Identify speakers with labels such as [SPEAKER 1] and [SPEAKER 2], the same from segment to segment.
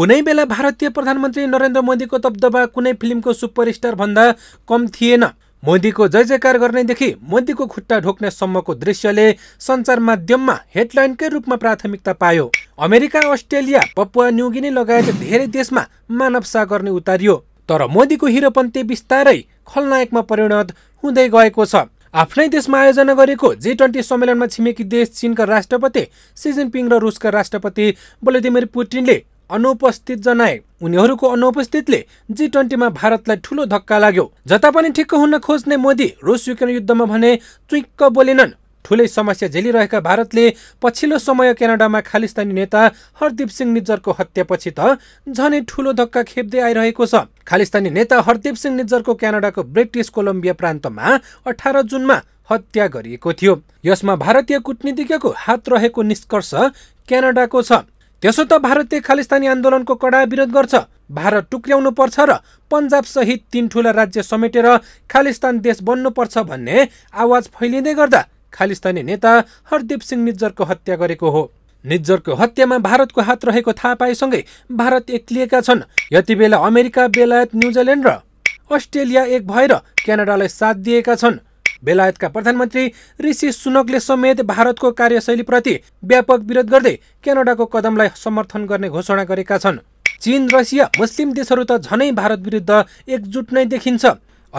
[SPEAKER 1] कुनै बेला भारतीय प्रधानमन्त्री नरेन्द्र मोदीको दबदबा कुनै फिल्मको सुपरस्टार भन्दा कम थिएन मोदीको जय जयकार गर्नेदेखि मोदीको खुट्टा ढोक्ने सम्मको दृश्यले सञ्चार माध्यममा हेडलाइनकै रूपमा प्राथमिकता पायो अमेरिका अस्ट्रेलिया पपुवा न्युगिनी लगायत धेरै देशमा मानव गर्ने उतारियो तर मोदीको हिरोपन्थी बिस्तारै खलनायकमा परिणत हुँदै गएको छ आफ्नै देशमा आयोजना गरेको जी ट्वेन्टी सम्मेलनमा छिमेकी देश चिनका राष्ट्रपति सिजिनपिङ र रुसका राष्ट्रपति भ्लादिमिर पुटिनले अनुपस्थित जनाए उनीहरूको अनुपस्थितले जी ट्वेन्टीमा भारतलाई ठुलो धक्का लाग्यो जता पनि ठिक्क हुन खोज्ने मोदी रुस युक्रेन युद्धमा भने चुइक्क बोलेनन् ठुलै समस्या झेलिरहेका भारतले पछिल्लो समय क्यानाडामा खालिस्तानी नेता हरदीप सिंह निज्जरको हत्यापछि त झनै ठुलो धक्का खेप्दै आइरहेको छ खालिस्तानी नेता हरदीप सिंह निज्जरको क्यानाडाको ब्रिटिस कोलम्बिया प्रान्तमा अठार जुनमा हत्या गरिएको थियो यसमा भारतीय कूटनीतिज्ञको हात रहेको निष्कर्ष क्यानाडाको छ त्यसो त भारतीय खालिस्तानी आन्दोलनको कडा विरोध गर्छ भारत टुक्र्याउनु पर्छ र पन्जाब सहित तीन ठुला राज्य समेटेर खालिस्तान देश बन्नुपर्छ भन्ने आवाज फैलिँदै गर्दा खालिस्तानी नेता हरदीप सिंह निज्जरको हत्या गरेको हो निज्जरको हत्यामा भारतको हात रहेको थाहा पाएसँगै भारत एक्लिएका छन् यति बेला अमेरिका बेलायत न्युजिल्यान्ड र अस्ट्रेलिया एक भएर क्यानाडालाई साथ दिएका छन् बेलायतका प्रधानमन्त्री ऋषि सुनकले समेत भारतको कार्यशैलीप्रति व्यापक विरोध गर्दै क्यानाडाको कदमलाई समर्थन गर्ने घोषणा गरेका छन् चीन रसिया मुस्लिम देशहरू त झनै भारत विरुद्ध एकजुट नै देखिन्छ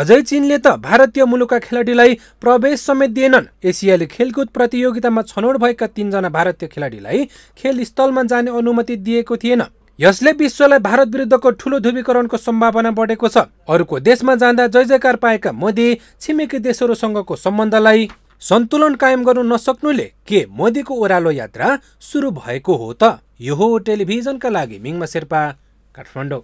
[SPEAKER 1] अझै चीनले त भारतीय मुलुकका खेलाडीलाई प्रवेश समेत दिएनन् एसियाली खेलकुद प्रतियोगितामा छनौट भएका तीनजना भारतीय खेलाडीलाई खेलस्थलमा जाने अनुमति दिएको थिएन यसले विश्वलाई भारत विरुद्धको ठुलो ध्रुवीकरणको सम्भावना बढेको छ अरूको देशमा जाँदा जय जयकार पाएका मोदी छिमेकी देशहरूसँगको सम्बन्धलाई सन्तुलन कायम गर्नु नसक्नुले के मोदीको ओह्रालो यात्रा सुरु भएको हो त यो हो टेलिभिजनका लागि मिङमा शेर्पा काठमाडौँ